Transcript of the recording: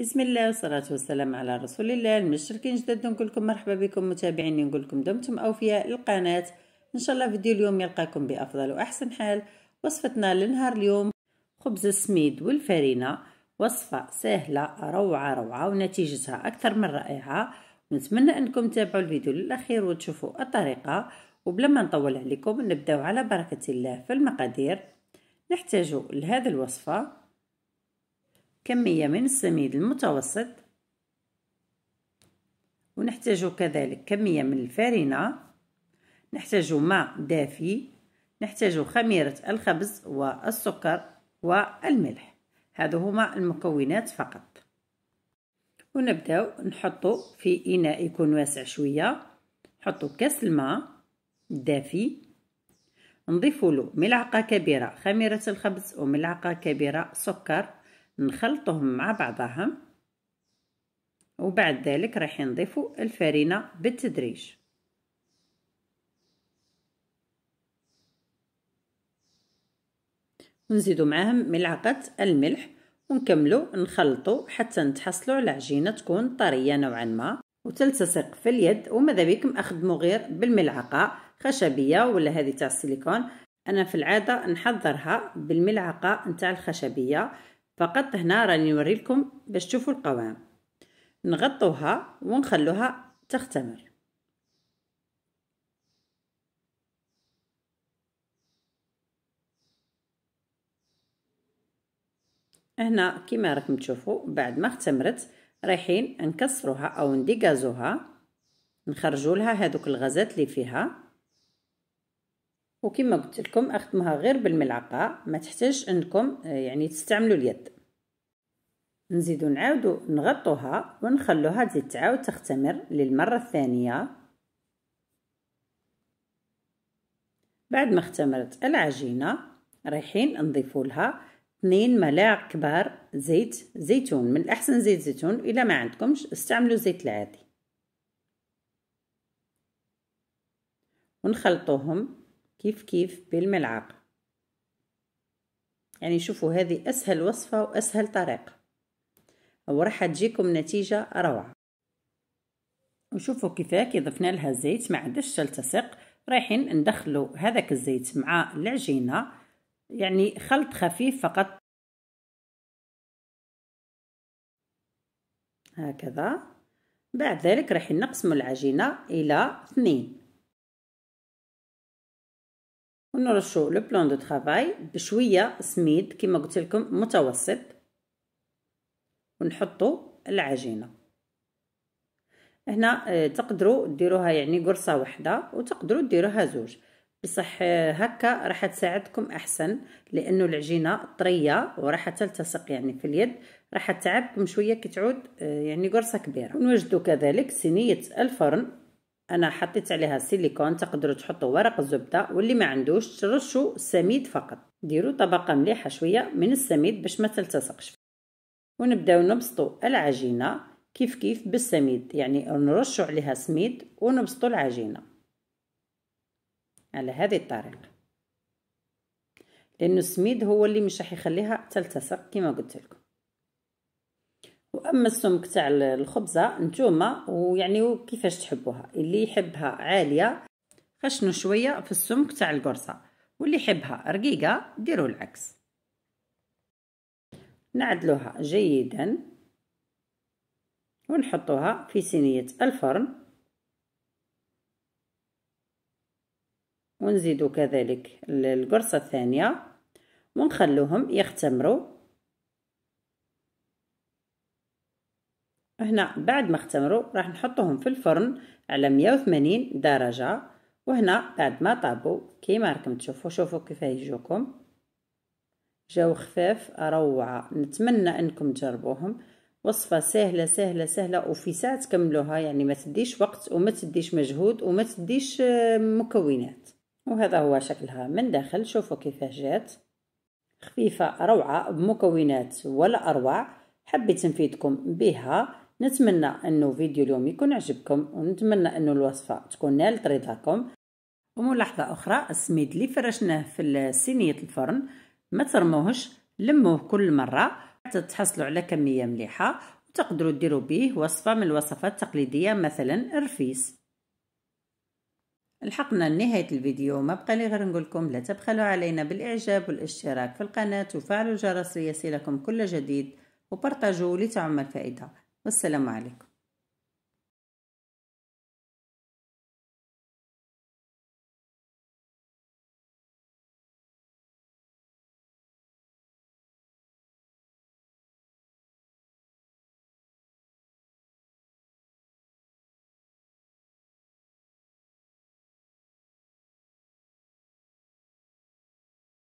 بسم الله والصلاة والسلام على رسول الله المشتركين جدد نقول لكم مرحبا بكم متابعيني نقول لكم دمتم أوفياء القناة إن شاء الله فيديو اليوم يلقاكم بأفضل وأحسن حال وصفتنا لنهار اليوم خبز السميد والفرينة وصفة سهلة روعة روعة ونتيجتها أكثر من رائعة نتمنى أنكم تتابعوا الفيديو للأخير وتشوفوا الطريقة وبلا ما نطول عليكم نبداو على بركة الله في المقادير نحتاج لهذه الوصفة كمية من السميد المتوسط ونحتاج كذلك كمية من الفارينة نحتاج ماء دافي نحتاج خميرة الخبز والسكر والملح هذا هما المكونات فقط ونبدأ نحطو في اناء يكون واسع شويه نحطو كاس الماء الدافي نضيف له ملعقه كبيره خميره الخبز وملعقه كبيره سكر نخلطهم مع بعضهم وبعد ذلك راح نضيفوا الفرينة بالتدريج ونزيدوا معاهم ملعقة الملح ونكملوا نخلطوا حتى نتحصلوا على عجينة تكون طرية نوعا ما وتلتصق في اليد وماذا بكم اخدموا غير بالملعقة خشبية ولا هذه تاع السيليكون انا في العادة نحضرها بالملعقة نتاع الخشبية فقط هنا راني نوريلكم باش تشوفوا القوام نغطوها ونخلوها تختمر هنا كما راكم تشوفوا بعد ما اختمرت رايحين نكسروها او نديكازوها نخرجوا لها هذوك الغازات اللي فيها وكما قلت لكم اخدمها غير بالملعقه ما تحتاج انكم آه، يعني تستعملوا اليد نزيدو نعاودو نغطوها ونخلوها تزيد تعاود تختمر للمره الثانيه بعد ما اختمرت العجينه رايحين نضيفوا لها اثنين ملاعق كبار زيت زيتون من الاحسن زيت زيتون الا ما عندكمش استعملوا زيت العادي ونخلطوهم كيف كيف بالملعقة يعني شوفوا هذه أسهل وصفة وأسهل طريقة وراح تجيكم نتيجة روعة وشوفوا كيف كي ضفنا لها الزيت ما عندش تلتصق رايحين ندخلوا هذاك الزيت مع العجينة يعني خلط خفيف فقط هكذا بعد ذلك راح نقسم العجينة إلى اثنين ونرشو لو بلون دو طرافاي بشويه سميد كما قلت لكم متوسط ونحطو العجينه هنا آه، تقدروا ديروها يعني قرصه واحده وتقدروا ديروها زوج بصح آه، هكا راح تساعدكم احسن لانه العجينه طريه وراح تلتصق يعني في اليد راح تعبكم شويه كي تعود آه، يعني قرصه كبيره ونوجدوا كذلك صينيه الفرن انا حطيت عليها سيليكون تقدروا تحطوا ورق الزبده واللي ما عندوش ترشوا السميد فقط ديروا طبقه مليحه شويه من السميد باش ما تلتصقش ونبداو نبسطوا العجينه كيف كيف بالسميد يعني نرشوا عليها سميد ونبسطوا العجينه على هذه الطريقه لانه السميد هو اللي مش راح يخليها تلتصق كما قلت لكم واما السمك تاع الخبزه نتوما ويعني كيفاش تحبوها اللي يحبها عاليه خشنوا شويه في السمك تاع القرصه واللي يحبها رقيقه ديروا العكس نعدلوها جيدا ونحطوها في صينيه الفرن ونزيدوا كذلك القرصه الثانيه ونخلوهم يختمروا هنا بعد ما اختمروا راح نحطهم في الفرن على 180 درجة وهنا بعد ما طابوا كيما راكم تشوفوا شوفوا كيف يجوكم جاو خفاف روعة نتمنى انكم تجربوهم وصفة سهلة سهلة سهلة وفي ساعة تكملوها يعني ما تديش وقت وما تديش مجهود وما تديش آه، مكونات وهذا هو شكلها من داخل شوفوا كيف جات خفيفة روعة بمكونات ولا أروع حبيت نفيدكم بها نتمنى انه فيديو اليوم يكون عجبكم ونتمنى انه الوصفه تكون نالت رضاكم وملاحظه اخرى السميد اللي فرشناه في صينيه الفرن ما ترموهش لموه كل مره حتى تحصلوا على كميه مليحه وتقدروا ديروا به وصفه من الوصفات التقليديه مثلا الرفيس لحقنا لنهاية الفيديو ما بقى لي غير نقول لكم لا تبخلوا علينا بالإعجاب والاشتراك في القناة وفعلوا الجرس ليصلكم كل جديد وبارطاجوا لتعم الفائدة والسلام عليكم